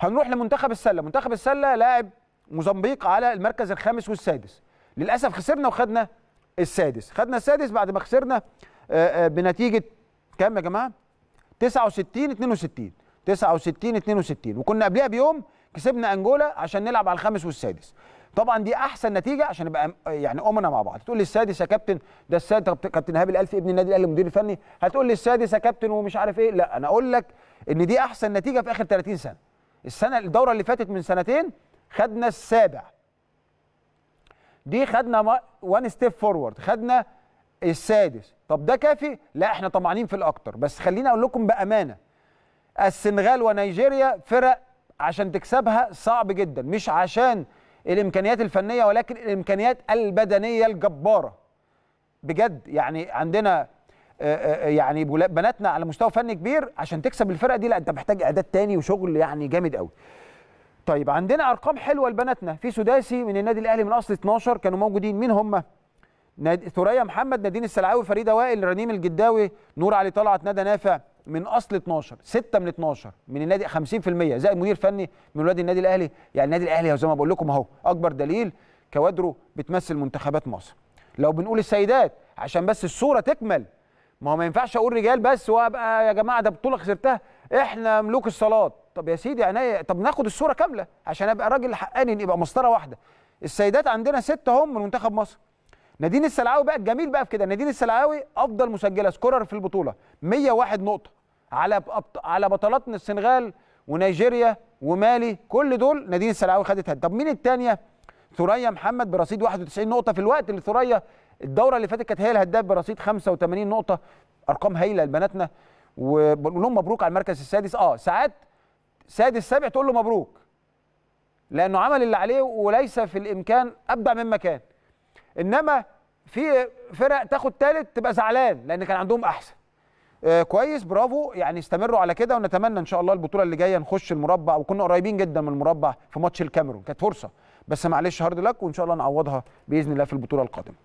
هنروح لمنتخب السله منتخب السله لاعب موزمبيق على المركز الخامس والسادس للاسف خسرنا وخدنا السادس خدنا السادس بعد ما خسرنا آه، آه، بنتيجه كام يا جماعه 69 62 69 62 وكنا قبلها بيوم كسبنا انجولا عشان نلعب على الخامس والسادس طبعا دي احسن نتيجه عشان نبقى يعني امنا مع بعض تقول لي السادس يا كابتن ده السادس كابتن هاب الالف ابن النادي الاهلي المدير الفني هتقول لي السادس يا كابتن ومش عارف ايه لا انا اقول لك ان دي احسن نتيجه في اخر 30 سنه السنه الدوره اللي فاتت من سنتين خدنا السابع دي خدنا وان ستيب فورورد خدنا السادس طب ده كافي لا احنا طمعانين في الاكتر بس خليني اقول لكم بامانه السنغال ونيجيريا فرق عشان تكسبها صعب جدا مش عشان الامكانيات الفنيه ولكن الامكانيات البدنيه الجباره بجد يعني عندنا آه، آه، آه، يعني بناتنا على مستوى فني كبير عشان تكسب الفرقه دي لا انت محتاج اعداد تاني وشغل يعني جامد قوي طيب عندنا ارقام حلوه لبناتنا في سداسي من النادي الاهلي من اصل 12 كانوا موجودين مين هم نادي ثريا محمد نادين السلعاوي فريده وائل رنيم الجداوي نور علي طلعت ندى نافع من اصل 12 6 من 12 من النادي 50% زائد مدير فني من ولاد النادي الاهلي يعني النادي الاهلي زي ما بقول لكم اهو اكبر دليل كوادره بتمثل منتخبات مصر لو بنقول السيدات عشان بس الصوره تكمل ما هو ما ينفعش اقول رجال بس وابقى يا جماعه ده بطوله خسرتها احنا ملوك الصالات طب يا سيدي عينيا طب ناخد الصوره كامله عشان ابقى راجل حقاني ان يبقى مسطره واحده السيدات عندنا ستة هم من منتخب مصر نادين السلعاوي بقى الجميل بقى في كده نادين السلعاوي افضل مسجله سكورر في البطوله 101 نقطه على على بطلاتنا السنغال ونيجيريا ومالي كل دول نادين السلعاوي خدتها طب مين الثانيه ثريا محمد برصيد 91 نقطه في الوقت اللي ثريا الدوره اللي فاتت كانت هي الهداف برصيد 85 نقطه ارقام هايله لبناتنا وبنقول لهم مبروك على المركز السادس اه ساعات سادس سابع تقول له مبروك لانه عمل اللي عليه وليس في الامكان ابدع مما كان انما في فرق تاخد ثالث تبقى زعلان لان كان عندهم احسن آه كويس برافو يعني استمروا على كده ونتمنى ان شاء الله البطوله اللي جايه نخش المربع وكنا قريبين جدا من المربع في ماتش الكاميرون كانت فرصه بس معلش هارد لك وان شاء الله نعوضها باذن الله في البطوله القادمه